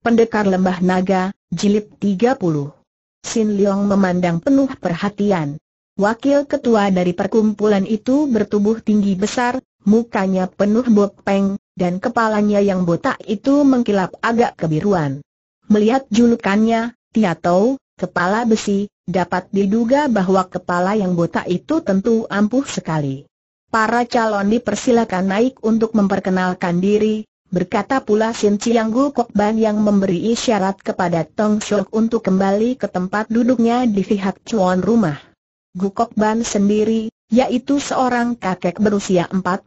Pendekar Lembah Naga, Jilid 30 Sin Leong memandang penuh perhatian. Wakil ketua dari perkumpulan itu bertubuh tinggi besar, mukanya penuh bopeng, dan kepalanya yang botak itu mengkilap agak kebiruan. Melihat julukannya, Tia Tau, kepala besi, dapat diduga bahwa kepala yang botak itu tentu ampuh sekali. Para calon dipersilakan naik untuk memperkenalkan diri, Berkata pula Sin Chiang Gu Kok Ban yang memberi isyarat kepada Tong Shok untuk kembali ke tempat duduknya di pihak cuan rumah. Gu Kok Ban sendiri, yaitu seorang kakek berusia 45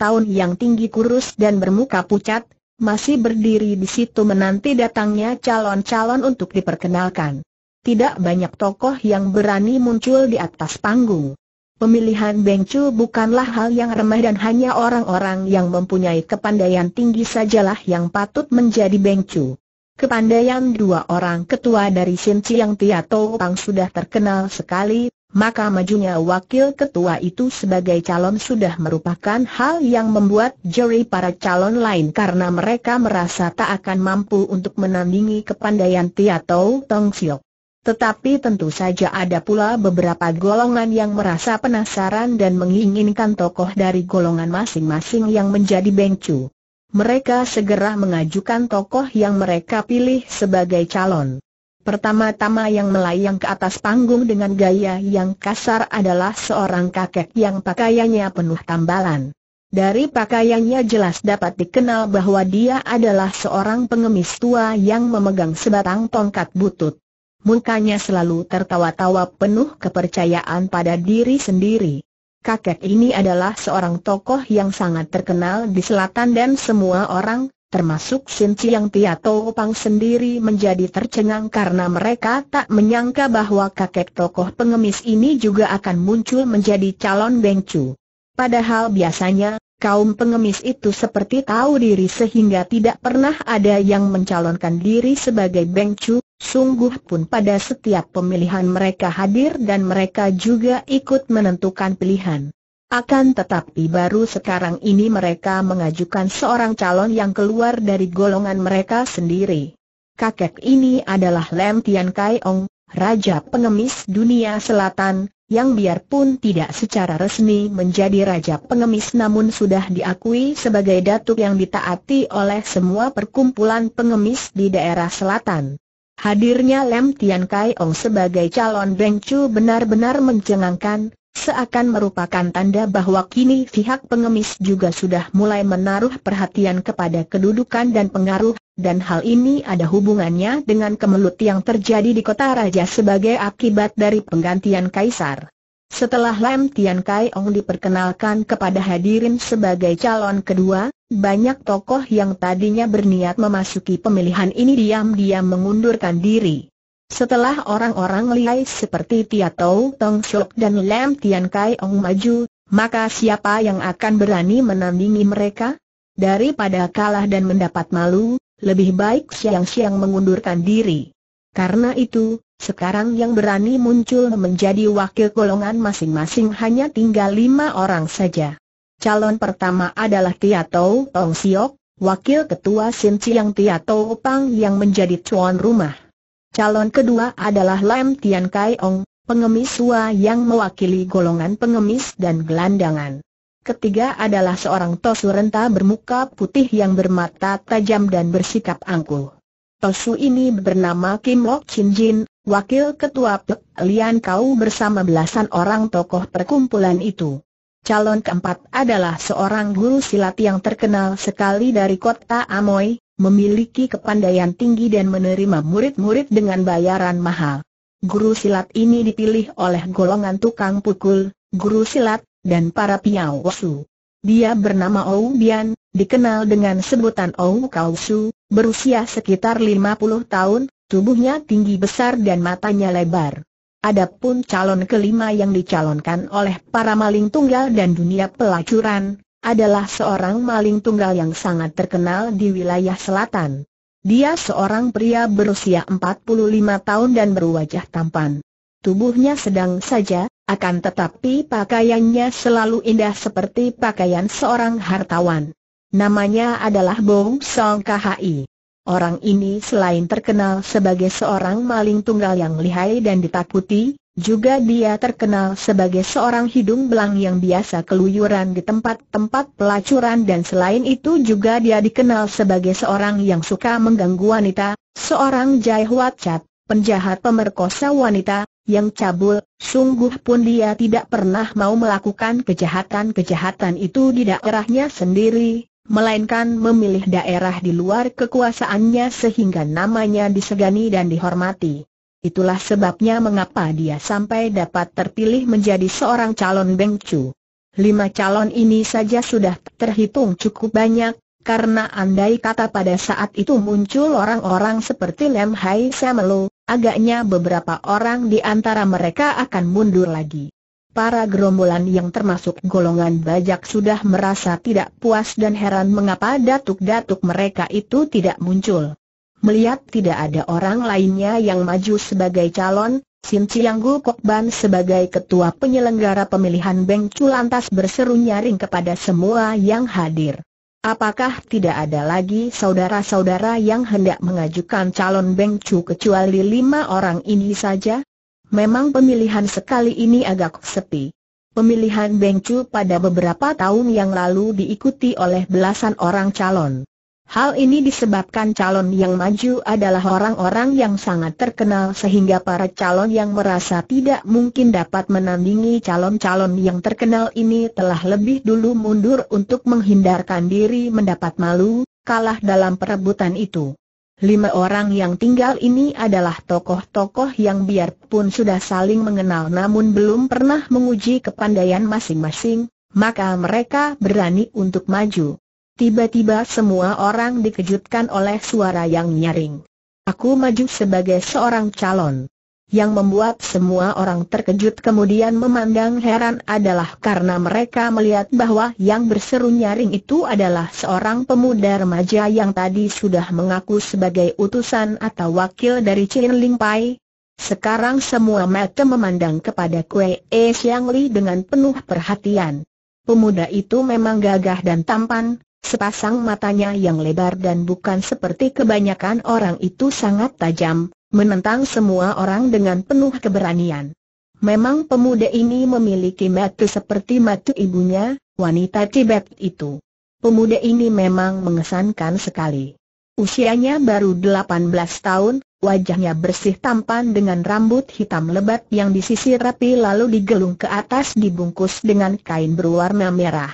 tahun yang tinggi kurus dan bermuka pucat, masih berdiri di situ menanti datangnya calon-calon untuk diperkenalkan. Tidak banyak tokoh yang berani muncul di atas panggung. Pemilihan Beng Chu bukanlah hal yang remeh dan hanya orang-orang yang mempunyai kepandaian tinggi sajalah yang patut menjadi Beng Chu. Kepandaian dua orang ketua dari Sin Chiang Tiato Pang sudah terkenal sekali, maka majunya wakil ketua itu sebagai calon sudah merupakan hal yang membuat juri para calon lain karena mereka merasa tak akan mampu untuk menandingi kepandaian Tiato Tong Siok. Tetapi tentu saja ada pula beberapa golongan yang merasa penasaran dan menginginkan tokoh dari golongan masing-masing yang menjadi bengcu. Mereka segera mengajukan tokoh yang mereka pilih sebagai calon. Pertama-tama yang melayang ke atas panggung dengan gaya yang kasar adalah seorang kakek yang pakaiannya penuh tambalan. Dari pakaiannya jelas dapat dikenal bahwa dia adalah seorang pengemis tua yang memegang sebatang tongkat butut. Mukanya selalu tertawa-tawa penuh kepercayaan pada diri sendiri. Kakek ini adalah seorang tokoh yang sangat terkenal di selatan dan semua orang, termasuk Sin Chiang Piato Pang sendiri menjadi tercengang karena mereka tak menyangka bahwa kakek tokoh pengemis ini juga akan muncul menjadi calon Beng Padahal biasanya, Kaum pengemis itu seperti tahu diri sehingga tidak pernah ada yang mencalonkan diri sebagai bengcu, sungguh pun pada setiap pemilihan mereka hadir dan mereka juga ikut menentukan pilihan. Akan tetapi baru sekarang ini mereka mengajukan seorang calon yang keluar dari golongan mereka sendiri. Kakek ini adalah Lem Tian Kai Ong, Raja Pengemis Dunia Selatan, yang biarpun tidak secara resmi menjadi raja pengemis namun sudah diakui sebagai datuk yang ditaati oleh semua perkumpulan pengemis di daerah selatan. Hadirnya Lem Tian Kai Ong sebagai calon Beng Chu benar-benar mencengangkan, Seakan merupakan tanda bahwa kini pihak pengemis juga sudah mulai menaruh perhatian kepada kedudukan dan pengaruh, dan hal ini ada hubungannya dengan kemelut yang terjadi di kota raja sebagai akibat dari penggantian kaisar. Setelah Lam Tian Kai Ong diperkenalkan kepada hadirin sebagai calon kedua, banyak tokoh yang tadinya berniat memasuki pemilihan ini diam-diam mengundurkan diri. Setelah orang-orang liai seperti Tia Tau Tong Shok dan Lam Tian Kai Ong maju, maka siapa yang akan berani menandingi mereka? Daripada kalah dan mendapat malu, lebih baik siang-siang mengundurkan diri. Karena itu, sekarang yang berani muncul menjadi wakil golongan masing-masing hanya tinggal lima orang saja. Calon pertama adalah Tia Tau Tong Siok, wakil ketua Sin Chiang Tia Tau Pang yang menjadi tuan rumah. Calon kedua adalah Lam Tian Kai Ong, pengemis tua yang mewakili golongan pengemis dan gelandangan. Ketiga adalah seorang Tosu renta bermuka putih yang bermata tajam dan bersikap angkuh. Tosu ini bernama Kim Lok Chin Jin, wakil ketua Pek Lian Kau bersama belasan orang tokoh perkumpulan itu. Calon keempat adalah seorang guru silat yang terkenal sekali dari kota Amoy, memiliki kepandaian tinggi dan menerima murid-murid dengan bayaran mahal. Guru silat ini dipilih oleh golongan tukang pukul, guru silat, dan para piawasu. Dia bernama Ou Bian, dikenal dengan sebutan Ou Kausu, berusia sekitar 50 tahun, tubuhnya tinggi besar dan matanya lebar. Adapun calon kelima yang dicalonkan oleh para maling tunggal dan dunia pelacuran, adalah seorang maling tunggal yang sangat terkenal di wilayah selatan. Dia seorang pria berusia 45 tahun dan berwajah tampan. Tubuhnya sedang saja, akan tetapi pakaiannya selalu indah seperti pakaian seorang hartawan. Namanya adalah Bong Song KHI. Orang ini selain terkenal sebagai seorang maling tunggal yang lihai dan ditakuti, juga dia terkenal sebagai seorang hidung belang yang biasa keluyuran di tempat-tempat pelacuran dan selain itu juga dia dikenal sebagai seorang yang suka mengganggu wanita, seorang jaihuat cat, penjahat pemerkosa wanita, yang cabul, sungguh pun dia tidak pernah mau melakukan kejahatan-kejahatan itu di daerahnya sendiri, melainkan memilih daerah di luar kekuasaannya sehingga namanya disegani dan dihormati. Itulah sebabnya mengapa dia sampai dapat terpilih menjadi seorang calon bengcu. Lima calon ini saja sudah terhitung cukup banyak, karena andai kata pada saat itu muncul orang-orang seperti Lem Hai Samelo, agaknya beberapa orang di antara mereka akan mundur lagi. Para gerombolan yang termasuk golongan bajak sudah merasa tidak puas dan heran mengapa datuk-datuk mereka itu tidak muncul. Melihat tidak ada orang lainnya yang maju sebagai calon, Sin Chiang Kokban sebagai ketua penyelenggara pemilihan Beng Chu lantas berseru nyaring kepada semua yang hadir. Apakah tidak ada lagi saudara-saudara yang hendak mengajukan calon Beng Chu kecuali lima orang ini saja? Memang pemilihan sekali ini agak sepi. Pemilihan Beng Chu pada beberapa tahun yang lalu diikuti oleh belasan orang calon. Hal ini disebabkan calon yang maju adalah orang-orang yang sangat terkenal sehingga para calon yang merasa tidak mungkin dapat menandingi calon-calon yang terkenal ini telah lebih dulu mundur untuk menghindarkan diri mendapat malu, kalah dalam perebutan itu. Lima orang yang tinggal ini adalah tokoh-tokoh yang biarpun sudah saling mengenal namun belum pernah menguji kepandaian masing-masing, maka mereka berani untuk maju. Tiba-tiba semua orang dikejutkan oleh suara yang nyaring. Aku maju sebagai seorang calon. Yang membuat semua orang terkejut kemudian memandang heran adalah karena mereka melihat bahwa yang berseru nyaring itu adalah seorang pemuda remaja yang tadi sudah mengaku sebagai utusan atau wakil dari Chin Ling Pai. Sekarang semua mata memandang kepada Kue Es Xiang Li dengan penuh perhatian. Pemuda itu memang gagah dan tampan, Sepasang matanya yang lebar dan bukan seperti kebanyakan orang itu sangat tajam, menentang semua orang dengan penuh keberanian. Memang pemuda ini memiliki mata seperti mata ibunya, wanita Tibet itu. Pemuda ini memang mengesankan sekali. Usianya baru 18 tahun, wajahnya bersih tampan dengan rambut hitam lebat yang disisir rapi lalu digelung ke atas dibungkus dengan kain berwarna merah.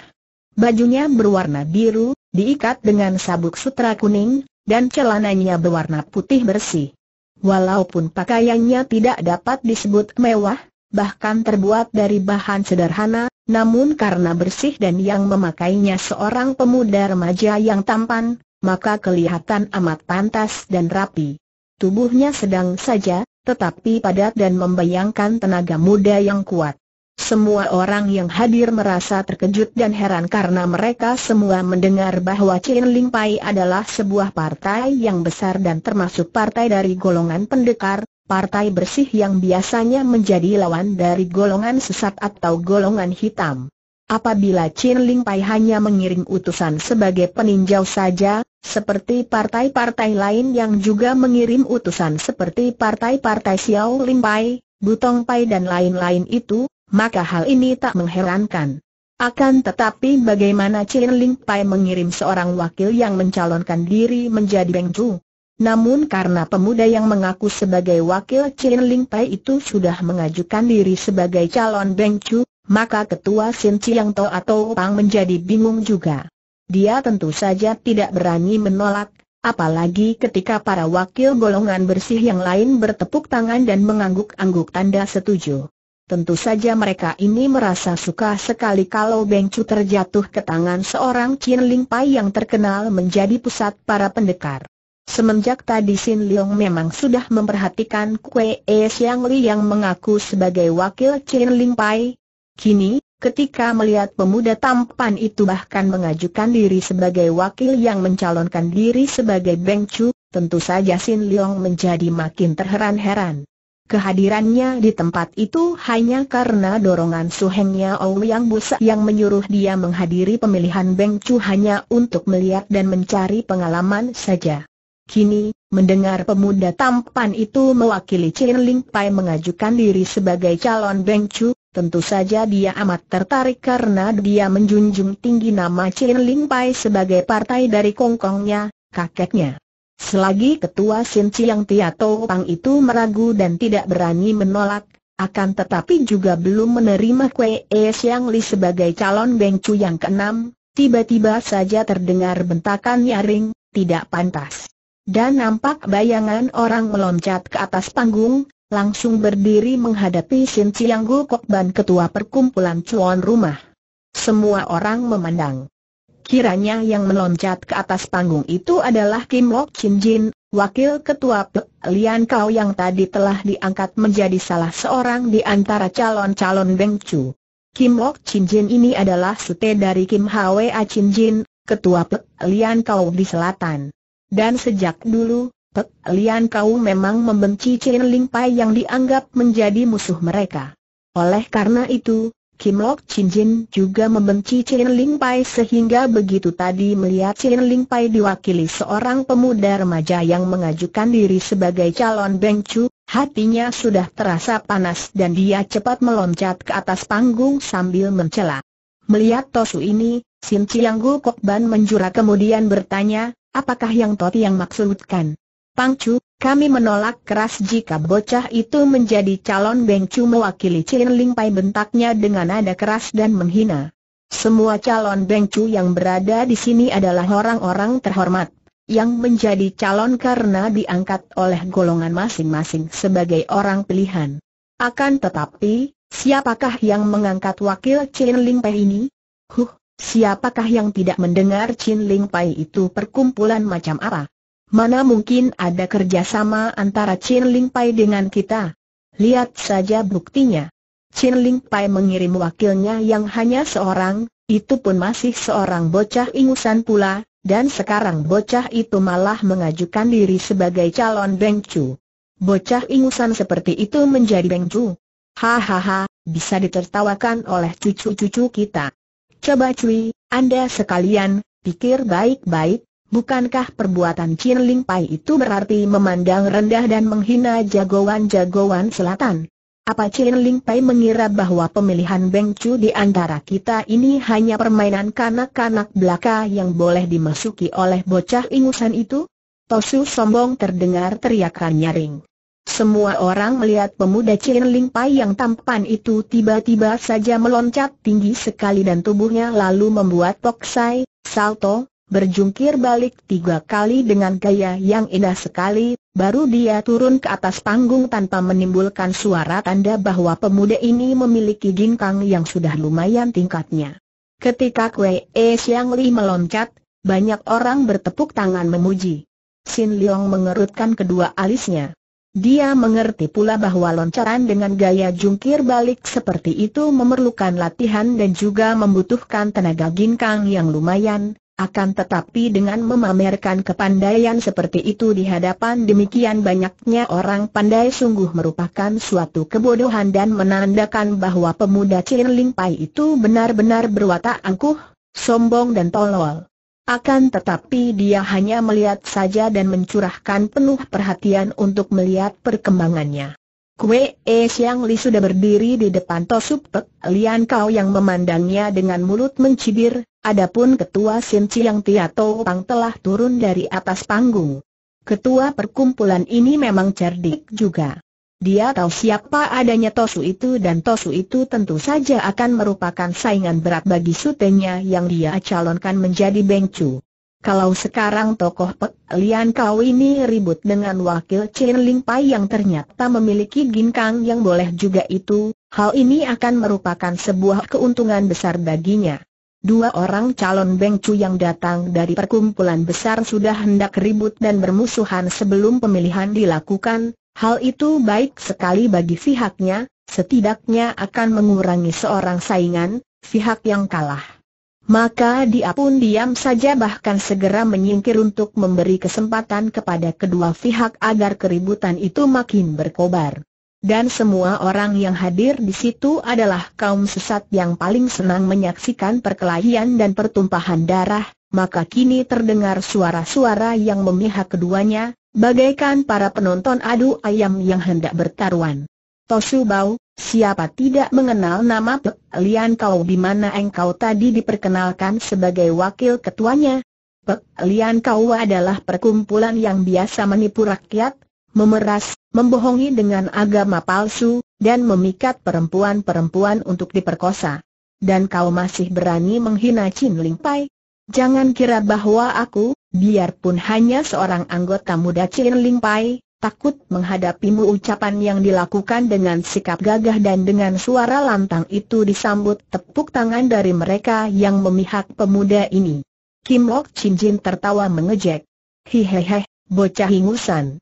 Bajunya berwarna biru, diikat dengan sabuk sutra kuning, dan celananya berwarna putih bersih. Walaupun pakaiannya tidak dapat disebut mewah, bahkan terbuat dari bahan sederhana, namun karena bersih dan yang memakainya seorang pemuda remaja yang tampan, maka kelihatan amat pantas dan rapi. Tubuhnya sedang saja, tetapi padat dan membayangkan tenaga muda yang kuat. Semua orang yang hadir merasa terkejut dan heran karena mereka semua mendengar bahwa Chin Ling Pai adalah sebuah partai yang besar dan termasuk partai dari golongan pendekar, partai bersih yang biasanya menjadi lawan dari golongan sesat atau golongan hitam. Apabila Chin Ling Pai hanya mengirim utusan sebagai peninjau saja, seperti partai-partai lain yang juga mengirim utusan seperti partai-partai Xiao Ling Pai, Butong Pai dan lain-lain itu, maka hal ini tak mengherankan. Akan tetapi bagaimana Chin Ling Pai mengirim seorang wakil yang mencalonkan diri menjadi Beng Chu? Namun karena pemuda yang mengaku sebagai wakil Chin Ling Pai itu sudah mengajukan diri sebagai calon Beng Chu, maka ketua Sin Chiang To atau Pang menjadi bingung juga. Dia tentu saja tidak berani menolak, apalagi ketika para wakil golongan bersih yang lain bertepuk tangan dan mengangguk-angguk tanda setuju. Tentu saja mereka ini merasa suka sekali kalau Beng Chu terjatuh ke tangan seorang Chin Ling Pai yang terkenal menjadi pusat para pendekar. Semenjak tadi Sin Leong memang sudah memperhatikan Kue E Siang Li yang mengaku sebagai wakil Chin Ling Pai. Kini, ketika melihat pemuda tampan itu bahkan mengajukan diri sebagai wakil yang mencalonkan diri sebagai Beng Chu, tentu saja Sin Leong menjadi makin terheran-heran. Kehadirannya di tempat itu hanya karena dorongan suhengnya Ouyang Busa yang menyuruh dia menghadiri pemilihan Beng Chu hanya untuk melihat dan mencari pengalaman saja. Kini, mendengar pemuda tampan itu mewakili Chin Ling Pai mengajukan diri sebagai calon Beng Chu, tentu saja dia amat tertarik karena dia menjunjung tinggi nama Chin Ling Pai sebagai partai dari kongkongnya, kakeknya. Selagi ketua Sin Chiang Tiato Pang itu meragu dan tidak berani menolak, akan tetapi juga belum menerima Kwe E Siang Li sebagai calon Beng Chu yang keenam, tiba-tiba saja terdengar bentakan nyaring, tidak pantas. Dan nampak bayangan orang meloncat ke atas panggung, langsung berdiri menghadapi Sin Chiang Gu Kokban ketua perkumpulan cuan rumah. Semua orang memandang. Kiranya yang meloncat ke atas panggung itu adalah Kim Wok Chin Jin, Wakil Ketua Pek Lian Kau yang tadi telah diangkat menjadi salah seorang di antara calon-calon Beng Chu. Kim Wok Chin Jin ini adalah sute dari Kim Hwa Chin Jin, Ketua Pek Lian Kau di selatan. Dan sejak dulu, Pek Lian Kau memang membenci Chin Ling Pai yang dianggap menjadi musuh mereka. Oleh karena itu, Kim Lok Chin Jin juga membenci Chin Ling Pai sehingga begitu tadi melihat Chin Ling Pai diwakili seorang pemuda remaja yang mengajukan diri sebagai calon Beng Chu, hatinya sudah terasa panas dan dia cepat meloncat ke atas panggung sambil mencela. Melihat Tosu ini, Sin Chiang Gu Kok Ban menjura kemudian bertanya, apakah yang Toti yang maksudkan? Pang Chu, kami menolak keras jika bocah itu menjadi calon Bengcu mewakili Chin Ling Pai bentaknya dengan nada keras dan menghina. Semua calon Bengcu yang berada di sini adalah orang-orang terhormat, yang menjadi calon karena diangkat oleh golongan masing-masing sebagai orang pilihan. Akan tetapi, siapakah yang mengangkat wakil Chin Ling Pai ini? Huh, siapakah yang tidak mendengar Chin Ling Pai itu perkumpulan macam apa? Mana mungkin ada kerjasama antara Chin Ling Pai dengan kita? Lihat saja buktinya. Chin Ling Pai mengirim wakilnya yang hanya seorang, itu pun masih seorang bocah ingusan pula, dan sekarang bocah itu malah mengajukan diri sebagai calon Beng Chu. Bocah ingusan seperti itu menjadi Beng Chu. Hahaha, bisa ditertawakan oleh cucu-cucu kita. Coba cuy, Anda sekalian, pikir baik-baik, Bukankah perbuatan Chin Ling Pai itu berarti memandang rendah dan menghina jagoan-jagoan selatan? Apa Chin Ling Pai mengira bahwa pemilihan Beng Chu di antara kita ini hanya permainan kanak-kanak belaka yang boleh dimasuki oleh bocah ingusan itu? Tosu sombong terdengar teriakan nyaring. Semua orang melihat pemuda Chin Ling Pai yang tampan itu tiba-tiba saja meloncat tinggi sekali dan tubuhnya lalu membuat poksai, salto, Berjungkir balik tiga kali dengan gaya yang indah sekali, baru dia turun ke atas panggung tanpa menimbulkan suara tanda bahwa pemuda ini memiliki ginkang yang sudah lumayan tingkatnya. Ketika Kue E Li meloncat, banyak orang bertepuk tangan memuji. Sin Leong mengerutkan kedua alisnya. Dia mengerti pula bahwa loncatan dengan gaya jungkir balik seperti itu memerlukan latihan dan juga membutuhkan tenaga ginkang yang lumayan, akan tetapi dengan memamerkan kepandaian seperti itu di hadapan demikian banyaknya orang pandai sungguh merupakan suatu kebodohan dan menandakan bahwa pemuda Ling Pai itu benar-benar berwatak angkuh, sombong dan tolol. Akan tetapi dia hanya melihat saja dan mencurahkan penuh perhatian untuk melihat perkembangannya. Kue E eh, Siang Li sudah berdiri di depan Tosup Pek, Lian Kau yang memandangnya dengan mulut mencibir, adapun Ketua Sim Chiang Tau Pang telah turun dari atas panggung. Ketua perkumpulan ini memang cerdik juga. Dia tahu siapa adanya Tosu itu dan Tosu itu tentu saja akan merupakan saingan berat bagi sutenya yang dia calonkan menjadi Bengcu. Kalau sekarang tokoh Pek Lian Kau ini ribut dengan wakil Chen Ling Pai yang ternyata memiliki ginkang yang boleh juga itu, hal ini akan merupakan sebuah keuntungan besar baginya. Dua orang calon Cu yang datang dari perkumpulan besar sudah hendak ribut dan bermusuhan sebelum pemilihan dilakukan, hal itu baik sekali bagi pihaknya, setidaknya akan mengurangi seorang saingan, pihak yang kalah. Maka dia pun diam saja bahkan segera menyingkir untuk memberi kesempatan kepada kedua pihak agar keributan itu makin berkobar. Dan semua orang yang hadir di situ adalah kaum sesat yang paling senang menyaksikan perkelahian dan pertumpahan darah, maka kini terdengar suara-suara yang memihak keduanya, bagaikan para penonton adu ayam yang hendak bertaruhan. Tosu Bau, Siapa tidak mengenal nama Pek Lian kau di mana engkau tadi diperkenalkan sebagai wakil ketuanya? Pek Lian kau adalah perkumpulan yang biasa menipu rakyat, memeras, membohongi dengan agama palsu, dan memikat perempuan-perempuan untuk diperkosa. Dan kau masih berani menghina Chin Ling Pai? Jangan kira bahwa aku, biarpun hanya seorang anggota muda Chin Ling Pai, takut menghadapimu ucapan yang dilakukan dengan sikap gagah dan dengan suara lantang itu disambut tepuk tangan dari mereka yang memihak pemuda ini. Kim Lok Chin Jin tertawa mengejek. Hihehe, bocah ingusan.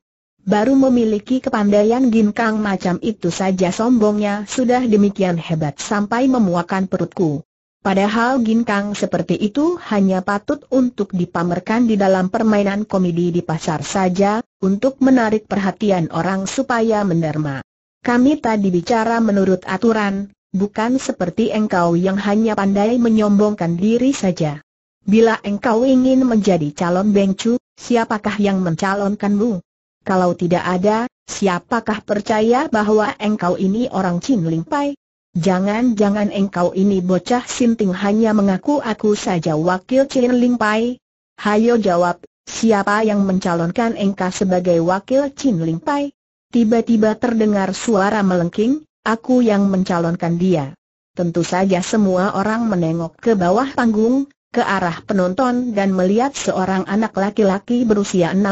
Baru memiliki kepandaian ginkang macam itu saja sombongnya sudah demikian hebat sampai memuakan perutku. Padahal ginkang seperti itu hanya patut untuk dipamerkan di dalam permainan komedi di pasar saja, untuk menarik perhatian orang supaya menerma. Kami tadi bicara menurut aturan, bukan seperti engkau yang hanya pandai menyombongkan diri saja. Bila engkau ingin menjadi calon bengcu, siapakah yang mencalonkanmu? Kalau tidak ada, siapakah percaya bahwa engkau ini orang Chin Ling Pai? Jangan-jangan engkau ini bocah sinting hanya mengaku aku saja wakil Chin Ling Pai? Hayo jawab, Siapa yang mencalonkan engkau sebagai wakil Chin Ling Pai? Tiba-tiba terdengar suara melengking, aku yang mencalonkan dia. Tentu saja semua orang menengok ke bawah panggung, ke arah penonton dan melihat seorang anak laki-laki berusia 16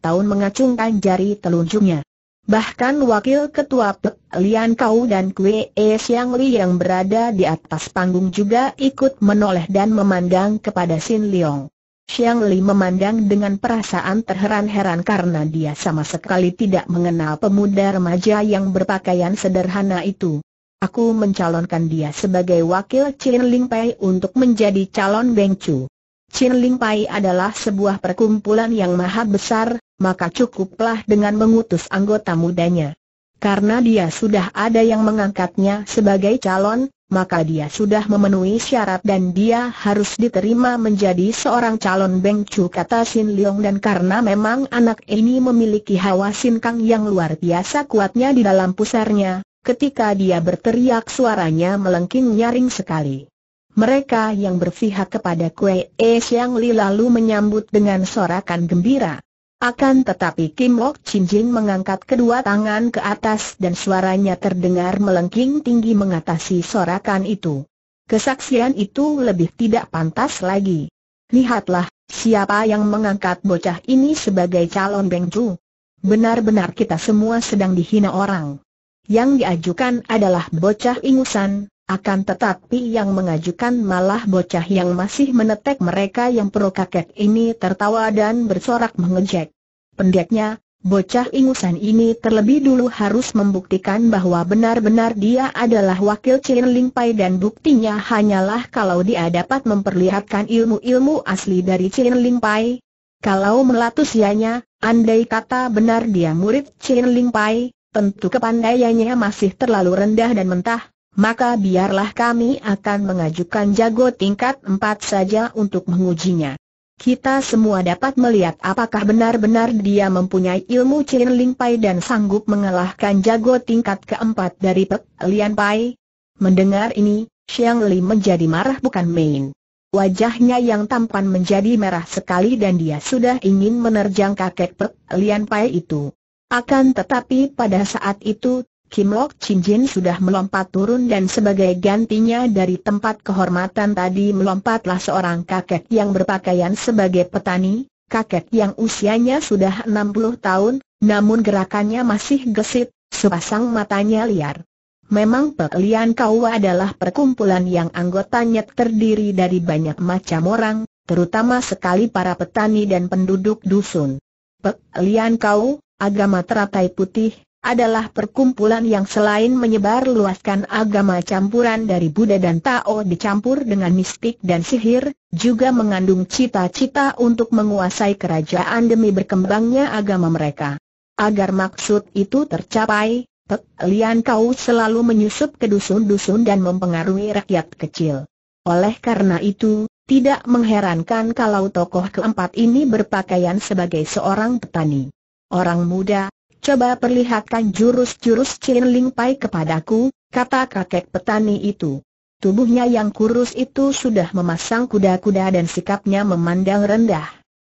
tahun mengacungkan jari telunjuknya. Bahkan wakil ketua Pek Lian Kau dan Kue E Siang Li yang berada di atas panggung juga ikut menoleh dan memandang kepada Sin Leong. Xiang Li memandang dengan perasaan terheran-heran karena dia sama sekali tidak mengenal pemuda remaja yang berpakaian sederhana itu. Aku mencalonkan dia sebagai wakil Chin Ling Pai untuk menjadi calon Beng Chu. Chin Ling Pai adalah sebuah perkumpulan yang maha besar, maka cukuplah dengan mengutus anggota mudanya. Karena dia sudah ada yang mengangkatnya sebagai calon, maka dia sudah memenuhi syarat dan dia harus diterima menjadi seorang calon bengcu kata Sin Leong dan karena memang anak ini memiliki hawa sin Kang yang luar biasa kuatnya di dalam pusarnya, ketika dia berteriak suaranya melengking nyaring sekali. Mereka yang berpihak kepada Kue Siang Li lalu menyambut dengan sorakan gembira. Akan tetapi Kim Lok Chin Jin mengangkat kedua tangan ke atas dan suaranya terdengar melengking tinggi mengatasi sorakan itu. Kesaksian itu lebih tidak pantas lagi. Lihatlah, siapa yang mengangkat bocah ini sebagai calon Chu? Benar-benar kita semua sedang dihina orang. Yang diajukan adalah bocah ingusan, akan tetapi yang mengajukan malah bocah yang masih menetek mereka yang pro kakek ini tertawa dan bersorak mengejek. Pendeknya, bocah ingusan ini terlebih dulu harus membuktikan bahwa benar-benar dia adalah wakil Chin Ling Pai dan buktinya hanyalah kalau dia dapat memperlihatkan ilmu-ilmu asli dari Chin Ling Pai. Kalau melatusianya, andai kata benar dia murid Chin Ling Pai, tentu kepandaiannya masih terlalu rendah dan mentah maka biarlah kami akan mengajukan jago tingkat empat saja untuk mengujinya. Kita semua dapat melihat apakah benar-benar dia mempunyai ilmu Chin Ling Pai dan sanggup mengalahkan jago tingkat keempat dari Pek Lian Pai. Mendengar ini, Xiang Li menjadi marah bukan main. Wajahnya yang tampan menjadi merah sekali dan dia sudah ingin menerjang kakek Pek Lian Pai itu. Akan tetapi pada saat itu, Kim Lok Chin Jin sudah melompat turun dan sebagai gantinya dari tempat kehormatan tadi melompatlah seorang kakek yang berpakaian sebagai petani, kakek yang usianya sudah 60 tahun, namun gerakannya masih gesit, sepasang matanya liar. Memang Peklian Kau adalah perkumpulan yang anggotanya terdiri dari banyak macam orang, terutama sekali para petani dan penduduk dusun. Peklian Kau, agama teratai putih, adalah perkumpulan yang selain menyebar luaskan agama campuran dari Buddha dan Tao dicampur dengan mistik dan sihir, juga mengandung cita-cita untuk menguasai kerajaan demi berkembangnya agama mereka. Agar maksud itu tercapai, Pek Lian Kau selalu menyusup ke dusun-dusun dan mempengaruhi rakyat kecil. Oleh karena itu, tidak mengherankan kalau tokoh keempat ini berpakaian sebagai seorang petani. Orang muda, coba perlihatkan jurus-jurus Chin Ling Pai kepadaku, kata kakek petani itu. Tubuhnya yang kurus itu sudah memasang kuda-kuda dan sikapnya memandang rendah.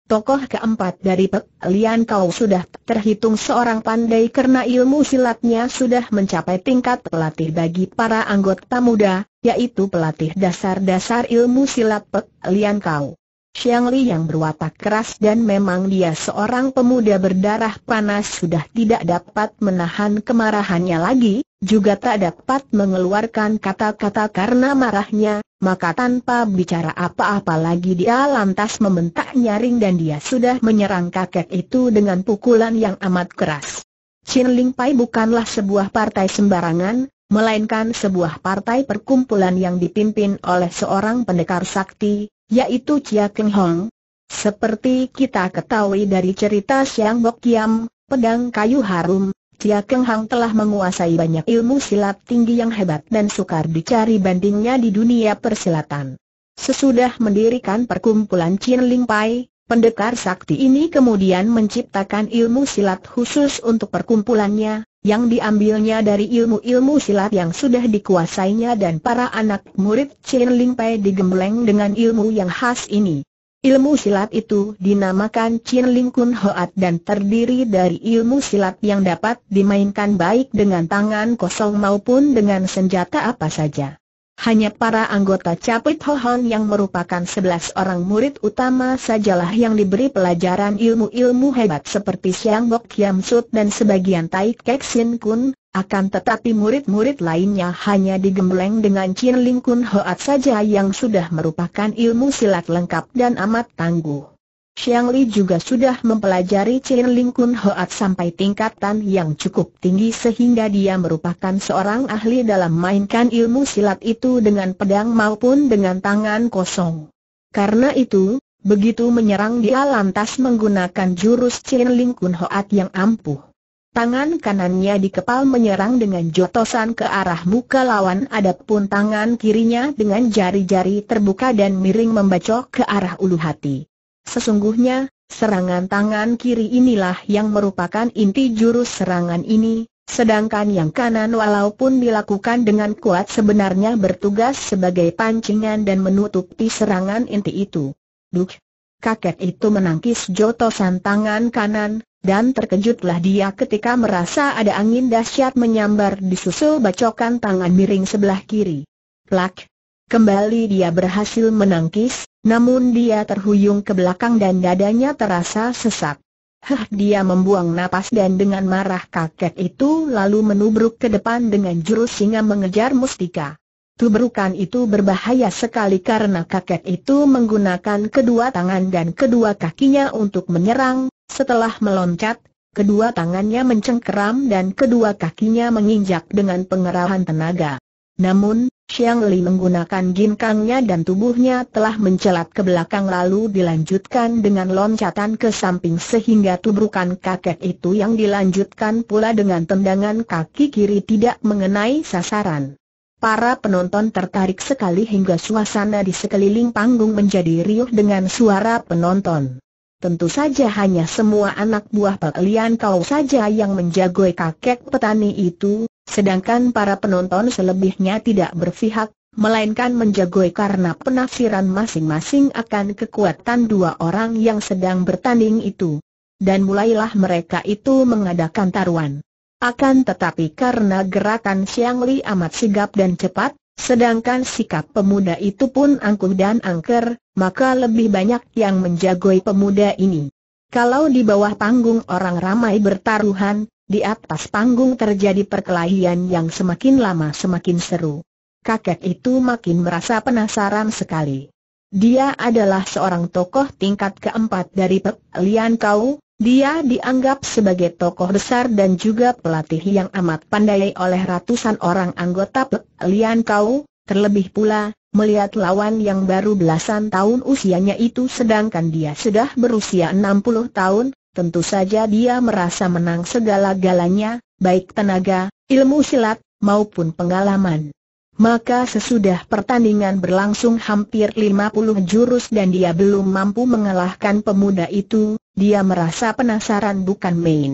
Tokoh keempat dari Pek Lian Kau sudah terhitung seorang pandai karena ilmu silatnya sudah mencapai tingkat pelatih bagi para anggota muda, yaitu pelatih dasar-dasar ilmu silat Pek Lian Kau. Xiang Li yang berwatak keras dan memang dia seorang pemuda berdarah panas sudah tidak dapat menahan kemarahannya lagi, juga tak dapat mengeluarkan kata-kata karena marahnya, maka tanpa bicara apa-apa lagi dia lantas membentak nyaring dan dia sudah menyerang kakek itu dengan pukulan yang amat keras. Chin Ling Pai bukanlah sebuah partai sembarangan, melainkan sebuah partai perkumpulan yang dipimpin oleh seorang pendekar sakti, yaitu Chia Keng Hong. Seperti kita ketahui dari cerita Siang Bok Kiam, pedang kayu harum, Chia Keng Hong telah menguasai banyak ilmu silat tinggi yang hebat dan sukar dicari bandingnya di dunia persilatan. Sesudah mendirikan perkumpulan Chin Ling Pai, pendekar sakti ini kemudian menciptakan ilmu silat khusus untuk perkumpulannya, yang diambilnya dari ilmu-ilmu silat yang sudah dikuasainya dan para anak murid Chen Ling Pei digembleng dengan ilmu yang khas ini. Ilmu silat itu dinamakan Chin Ling Kun Hoat dan terdiri dari ilmu silat yang dapat dimainkan baik dengan tangan kosong maupun dengan senjata apa saja. Hanya para anggota Capit Hohon yang merupakan sebelas orang murid utama sajalah yang diberi pelajaran ilmu-ilmu hebat seperti Siang Bok Kiam Sut dan sebagian Tai Kek Sin Kun, akan tetapi murid-murid lainnya hanya digembleng dengan Chin Ling Kun Hoat saja yang sudah merupakan ilmu silat lengkap dan amat tangguh. Xiang Li juga sudah mempelajari Chin Ling Kun Hoat sampai tingkatan yang cukup tinggi sehingga dia merupakan seorang ahli dalam mainkan ilmu silat itu dengan pedang maupun dengan tangan kosong. Karena itu, begitu menyerang dia lantas menggunakan jurus Chin Ling Kun Hoat yang ampuh. Tangan kanannya dikepal menyerang dengan jotosan ke arah muka lawan adapun tangan kirinya dengan jari-jari terbuka dan miring membacok ke arah ulu hati. Sesungguhnya, serangan tangan kiri inilah yang merupakan inti jurus serangan ini, sedangkan yang kanan walaupun dilakukan dengan kuat sebenarnya bertugas sebagai pancingan dan menutupi serangan inti itu. Duk! Kakek itu menangkis jotosan tangan kanan, dan terkejutlah dia ketika merasa ada angin dahsyat menyambar disusul bacokan tangan miring sebelah kiri. Plak! Kembali dia berhasil menangkis, namun dia terhuyung ke belakang dan dadanya terasa sesak. Heh dia membuang napas dan dengan marah kakek itu lalu menubruk ke depan dengan jurus singa mengejar mustika. Tubrukan itu berbahaya sekali karena kakek itu menggunakan kedua tangan dan kedua kakinya untuk menyerang, setelah meloncat, kedua tangannya mencengkeram dan kedua kakinya menginjak dengan pengerahan tenaga. Namun, Xiang Li menggunakan ginkangnya dan tubuhnya telah mencelat ke belakang lalu dilanjutkan dengan loncatan ke samping sehingga tubrukan kakek itu yang dilanjutkan pula dengan tendangan kaki kiri tidak mengenai sasaran. Para penonton tertarik sekali hingga suasana di sekeliling panggung menjadi riuh dengan suara penonton. Tentu saja hanya semua anak buah Pak Lian Kau saja yang menjagoi kakek petani itu, Sedangkan para penonton selebihnya tidak berpihak, melainkan menjagoi karena penafsiran masing-masing akan kekuatan dua orang yang sedang bertanding itu. Dan mulailah mereka itu mengadakan taruhan. Akan tetapi karena gerakan Siang Li amat sigap dan cepat, sedangkan sikap pemuda itu pun angkuh dan angker, maka lebih banyak yang menjagoi pemuda ini. Kalau di bawah panggung orang ramai bertaruhan, di atas panggung terjadi perkelahian yang semakin lama semakin seru. Kakek itu makin merasa penasaran sekali. Dia adalah seorang tokoh tingkat keempat dari Pek Kau, dia dianggap sebagai tokoh besar dan juga pelatih yang amat pandai oleh ratusan orang anggota Pek Kau, terlebih pula, melihat lawan yang baru belasan tahun usianya itu sedangkan dia sudah berusia 60 tahun, tentu saja dia merasa menang segala-galanya, baik tenaga, ilmu silat, maupun pengalaman. Maka sesudah pertandingan berlangsung hampir 50 jurus dan dia belum mampu mengalahkan pemuda itu, dia merasa penasaran bukan main.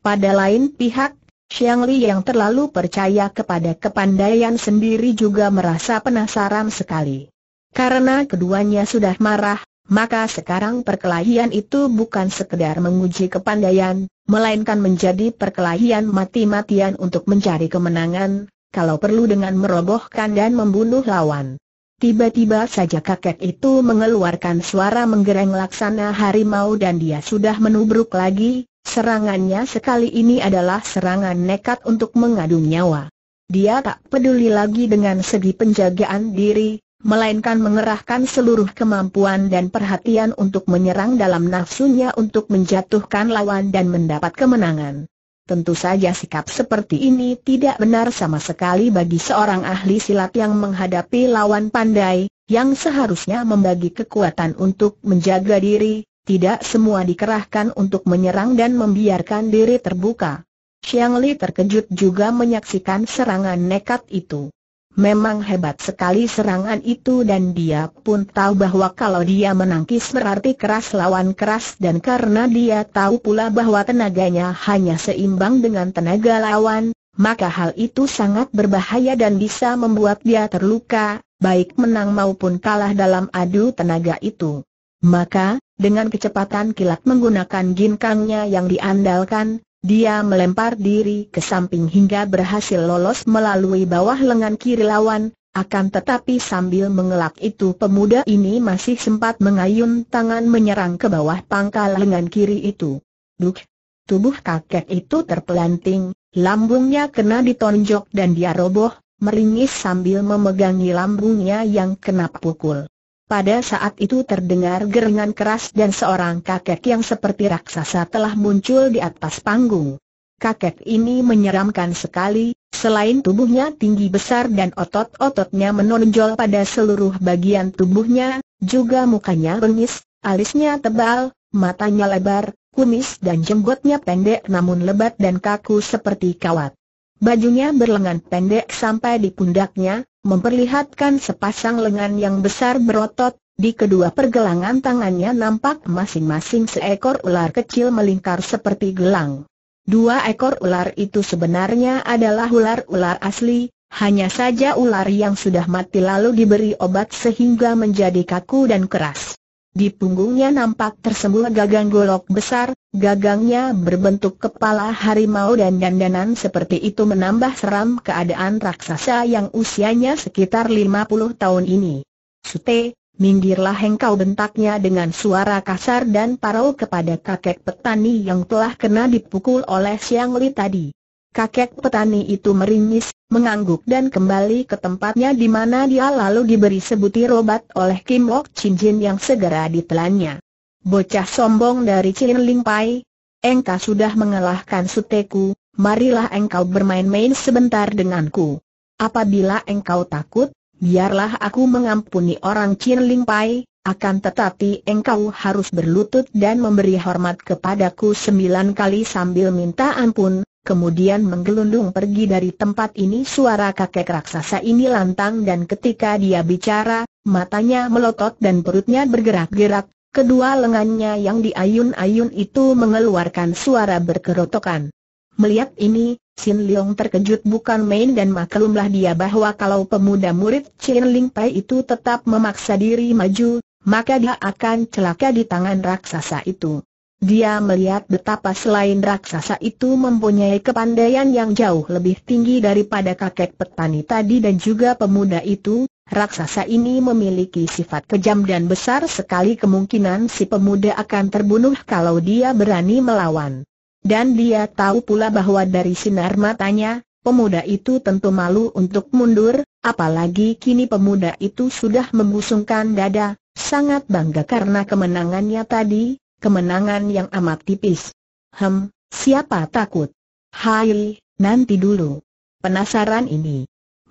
Pada lain pihak, Xiang Li yang terlalu percaya kepada kepandaian sendiri juga merasa penasaran sekali. Karena keduanya sudah marah, maka sekarang perkelahian itu bukan sekedar menguji kepandaian, melainkan menjadi perkelahian mati-matian untuk mencari kemenangan, kalau perlu dengan merobohkan dan membunuh lawan. Tiba-tiba saja kakek itu mengeluarkan suara menggereng laksana harimau dan dia sudah menubruk lagi, serangannya sekali ini adalah serangan nekat untuk mengadu nyawa. Dia tak peduli lagi dengan segi penjagaan diri, melainkan mengerahkan seluruh kemampuan dan perhatian untuk menyerang dalam nafsunya untuk menjatuhkan lawan dan mendapat kemenangan. Tentu saja sikap seperti ini tidak benar sama sekali bagi seorang ahli silat yang menghadapi lawan pandai, yang seharusnya membagi kekuatan untuk menjaga diri, tidak semua dikerahkan untuk menyerang dan membiarkan diri terbuka. Xiang Li terkejut juga menyaksikan serangan nekat itu. Memang hebat sekali serangan itu dan dia pun tahu bahwa kalau dia menangkis berarti keras lawan keras dan karena dia tahu pula bahwa tenaganya hanya seimbang dengan tenaga lawan, maka hal itu sangat berbahaya dan bisa membuat dia terluka, baik menang maupun kalah dalam adu tenaga itu. Maka, dengan kecepatan kilat menggunakan ginkangnya yang diandalkan, dia melempar diri ke samping hingga berhasil lolos melalui bawah lengan kiri lawan, akan tetapi sambil mengelak itu pemuda ini masih sempat mengayun tangan menyerang ke bawah pangkal lengan kiri itu. Duk! Tubuh kakek itu terpelanting, lambungnya kena ditonjok dan dia roboh, meringis sambil memegangi lambungnya yang kena pukul. Pada saat itu terdengar geringan keras dan seorang kakek yang seperti raksasa telah muncul di atas panggung. Kakek ini menyeramkan sekali, selain tubuhnya tinggi besar dan otot-ototnya menonjol pada seluruh bagian tubuhnya, juga mukanya bengis, alisnya tebal, matanya lebar, kumis dan jenggotnya pendek namun lebat dan kaku seperti kawat. Bajunya berlengan pendek sampai di pundaknya, memperlihatkan sepasang lengan yang besar berotot, di kedua pergelangan tangannya nampak masing-masing seekor ular kecil melingkar seperti gelang. Dua ekor ular itu sebenarnya adalah ular-ular asli, hanya saja ular yang sudah mati lalu diberi obat sehingga menjadi kaku dan keras. Di punggungnya nampak tersembul gagang golok besar, gagangnya berbentuk kepala harimau dan dandanan seperti itu menambah seram keadaan raksasa yang usianya sekitar 50 tahun ini. Sute, minggirlah engkau bentaknya dengan suara kasar dan parau kepada kakek petani yang telah kena dipukul oleh Siang Li tadi. Kakek petani itu meringis, mengangguk dan kembali ke tempatnya di mana dia lalu diberi sebutir obat oleh Kim Lok Chin Jin yang segera ditelannya. Bocah sombong dari Chin Ling Pai, engkau sudah mengalahkan suteku, marilah engkau bermain-main sebentar denganku. Apabila engkau takut, biarlah aku mengampuni orang Chin Ling Pai, akan tetapi engkau harus berlutut dan memberi hormat kepadaku sembilan kali sambil minta ampun, kemudian menggelundung pergi dari tempat ini suara kakek raksasa ini lantang dan ketika dia bicara, matanya melotot dan perutnya bergerak-gerak, kedua lengannya yang diayun-ayun itu mengeluarkan suara berkerotokan. Melihat ini, Sin Liang terkejut bukan main dan maklumlah dia bahwa kalau pemuda murid Chin Ling Pai itu tetap memaksa diri maju, maka dia akan celaka di tangan raksasa itu. Dia melihat betapa selain raksasa itu mempunyai kepandaian yang jauh lebih tinggi daripada kakek petani tadi dan juga pemuda itu, raksasa ini memiliki sifat kejam dan besar sekali kemungkinan si pemuda akan terbunuh kalau dia berani melawan. Dan dia tahu pula bahwa dari sinar matanya, pemuda itu tentu malu untuk mundur, apalagi kini pemuda itu sudah mengusungkan dada, sangat bangga karena kemenangannya tadi, kemenangan yang amat tipis. Hem, siapa takut? Hai, nanti dulu. Penasaran ini.